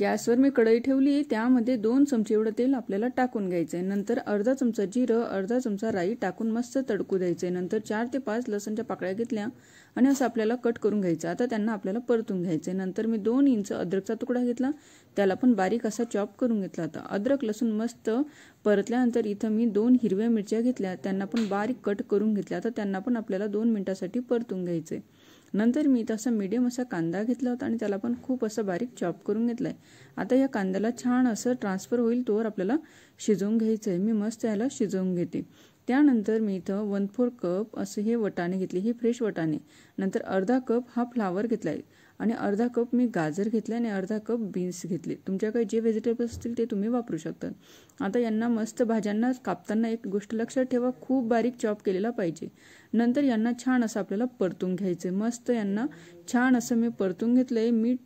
गॅसवर मी कढई ठेवली त्यामध्ये दोन चमचे एवढं तेल आपल्याला टाकून घ्यायचंय नंतर अर्धा चमचा जिरं अर्धा चमचा राई टाकून मस्त तडकू आहे नंतर चार ते पाच लसणच्या पाकळ्या घेतल्या आणि असं आपल्याला कट करून घ्यायचं आता त्यांना आपल्याला परतून घ्यायचं नंतर मी दोन इंच अद्रकचा तुकडा घेतला त्याला पण बारीक असा चॉप करून घेतला आता अद्रक लसूण मस्त परतल्यानंतर इथं मी दोन हिरव्या मिरच्या घेतल्या त्यांना पण बारीक कट करून घेतल्या आता त्यांना पण आपल्याला दोन मिनिटासाठी परतून घ्यायचे नंतर मी तसा मीडियम असा कांदा घेतला होता आणि त्याला पण खूप असं बारीक चॉप करून घेतलाय आता या कांद्याला छान असं ट्रान्सफर होईल तोवर आपल्याला शिजवून घ्यायचं आहे मी मस्त याला शिजवून घेते त्यानंतर मी इथं वन फोर कप असे हे वटाणे घेतले हे फ्रेश वटाणे नंतर अर्धा कप हा फ्लावर घेतलाय आणि अर्धा कप मी गाजर घेतले आणि अर्धा कप बीन्स घेतले तुमच्याकडे जे व्हेजिटेबल्स असतील ते तुम्ही वापरू शकता आता यांना मस्त भाज्यांना कापताना एक गोष्ट लक्षात ठेवा खूप बारीक चॉप केलेला पाहिजे नंतर यांना छान असं आपल्याला परतून घ्यायचं मस्त यांना छान असं मी परतून आहे मीठ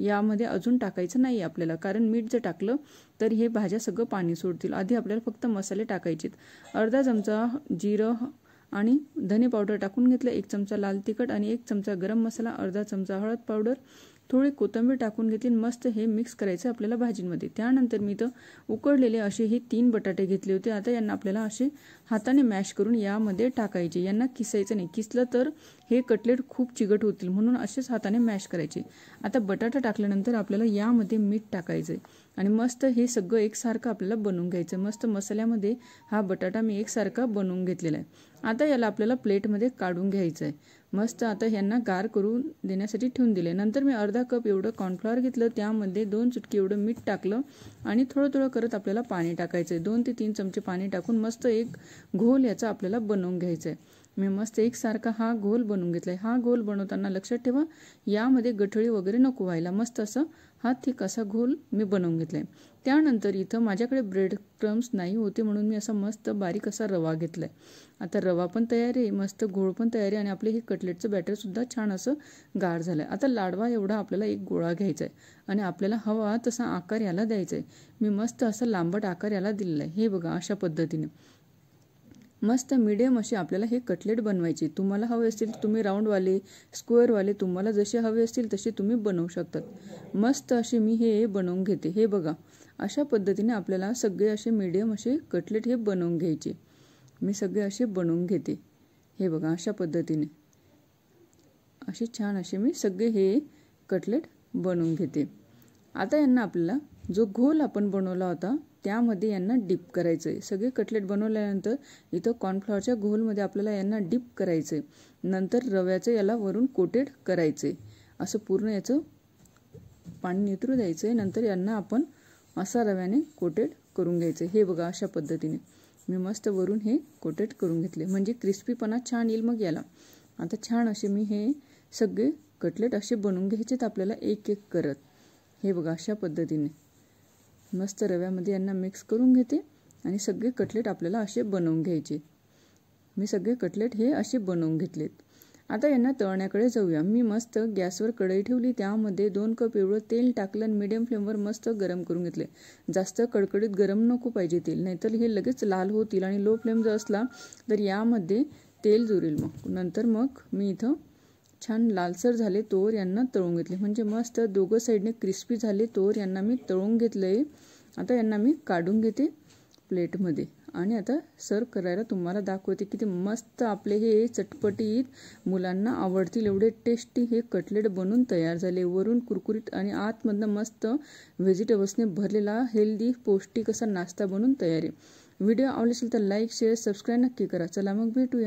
यामध्ये अजून टाकायचं नाही आपल्याला कारण मीठ जर टाकलं तर हे भाज्या सगळं पाणी सोडतील आधी आपल्याला फक्त मसाले टाकायचेत अर्धा चमचा जिरं आणि धने पावडर टाकून एक चमचा लाल तिखट आणि एक चमचा गरम मसाला अर्धा चमचा हळद पाउडर थोडी कोथंबीर टाकन घेतली मस्त हे मिक्स करायचं आपल्याला भाजींमध्ये त्यानंतर मी इथं उकडलेले असे तीन बटाटे घेतले आता अपने आपल्याला असे हाताने मॅश करून यामध्ये टाकायचे यांना किसायचं नाही हे कटलेट खूब चिगट होते म्हणून असेच हाताने मॅश करायचे आता बटाटा टाकल्यानंतर अपने यामध्ये मीठ टाकायचं आणि मस्त हे सगळं एकसारखं आपल्याला बनवून घ्यायचं मस्त मसाल्यामध्ये हा बटाटा मी एकसारखा बनवून घेतलेला आहे आता याला आपल्याला प्लेटमध्ये काढून घ्यायचं आहे मस्त आता ह्यांना गार करून देण्यासाठी ठेवून दिले नंतर मी अर्धा कप एवढं कॉर्नफ्लॉवर घेतलं त्यामध्ये दोन चुटकी एवढं मीठ टाकलं आणि थोडं थोडं करत आपल्याला पाणी टाकायचं आहे दोन ते तीन चमचे पाणी टाकून मस्त एक घोल याचा आपल्याला बनवून घ्यायचं आहे मी मस्त एकसारखा हा गोल बनवून घेतलाय हा गोल बनवताना लक्षात ठेवा यामध्ये गठळी वगैरे नको व्हायला मस्त असं हा थिक असा गोल मी बनवून घेतलाय त्यानंतर इथं माझ्याकडे ब्रेड क्रम्स नाही होते म्हणून मी असा मस्त बारीक असा रवा घेतलाय आता रवा पण तयार आहे मस्त गोळ पण तयार आहे आणि आपले हे कटलेटचं बॅटर सुद्धा छान असं गार झालंय आता लाडवा एवढा आपल्याला एक गोळा घ्यायचा आहे आणि आपल्याला हवा तसा आकार याला द्यायचा आहे मी मस्त असा लांबट आकार याला दिलेला आहे हे बघा अशा पद्धतीने मस्त मीडियम असे आपल्याला हे कटलेट बनवायचे तुम्हाला हवे असतील तुम्ही राऊंडवाले स्क्वेअरवाले तुम्हाला जसे हवे असतील तसे तुम्ही बनवू शकतात मस्त असे मी हे बनवून घेते हे बघा अशा पद्धतीने आपल्याला सगळे असे मीडियम असे कटलेट हे बनवून घ्यायचे मी सगळे असे बनवून घेते हे बघा अशा पद्धतीने असे छान असे मी सगळे हे कटलेट बनवून घेते आता यांना आपल्याला जो घोल आपण बनवला होता त्यामध्ये यांना डीप करायचं आहे सगळे कटलेट बनवल्यानंतर इथं कॉर्नफ्लॉवरच्या घोलमध्ये आपल्याला यांना डीप करायचं आहे नंतर रव्याचं याला वरून कोटेड करायचं आहे असं पूर्ण याचं पाणी नितरू द्यायचं आहे नंतर यांना आपण असा रव्याने कोटेड करून घ्यायचं हे बघा अशा पद्धतीने मी मस्त वरून हे कोटेड करून घेतले म्हणजे क्रिस्पीपणा छान येईल मग याला आता छान असे मी हे सगळे कटलेट असे बनवून घ्यायचेत आपल्याला एक एक करत हे बघा अशा पद्धतीने मस्त रव्यामध्ये यांना मिक्स करून घेते आणि सगळे कटलेट आपल्याला असे बनवून घ्यायचे मी सगळे कटलेट हे असे बनवून घेतलेत आता यांना तळण्याकडे जाऊया मी मस्त गॅसवर कढई ठेवली त्यामध्ये दोन कप एवढं तेल टाकलं आणि मिडियम फ्लेमवर मस्त गरम करून घेतले जास्त कडकडीत गरम नको पाहिजे तेल नाहीतर हे लगेच लाल होतील आणि लो फ्लेम जर असला तर यामध्ये तेल जुरेल मग नंतर मग मी इथं छान लालसर झाले तोर यांना तळून घेतले म्हणजे मस्त दोघं साईडने क्रिस्पी झाले तोर यांना मी तळून घेतलं आता यांना मी काढून घेते प्लेटमध्ये आणि आता सर्व करायला तुम्हाला दाखवते किती मस्त आपले हे चटपटीत मुलांना आवडतील एवढे टेस्टी हे कटलेट बनून तयार झाले वरून कुरकुरीत आणि आतमधनं मस्त व्हेजिटेबल्सने भरलेला हेल्दी पौष्टिक असा नाश्ता बनून तयार आहे व्हिडिओ आवडला असेल तर लाईक शेअर सबस्क्राईब नक्की करा चला मग भेटूया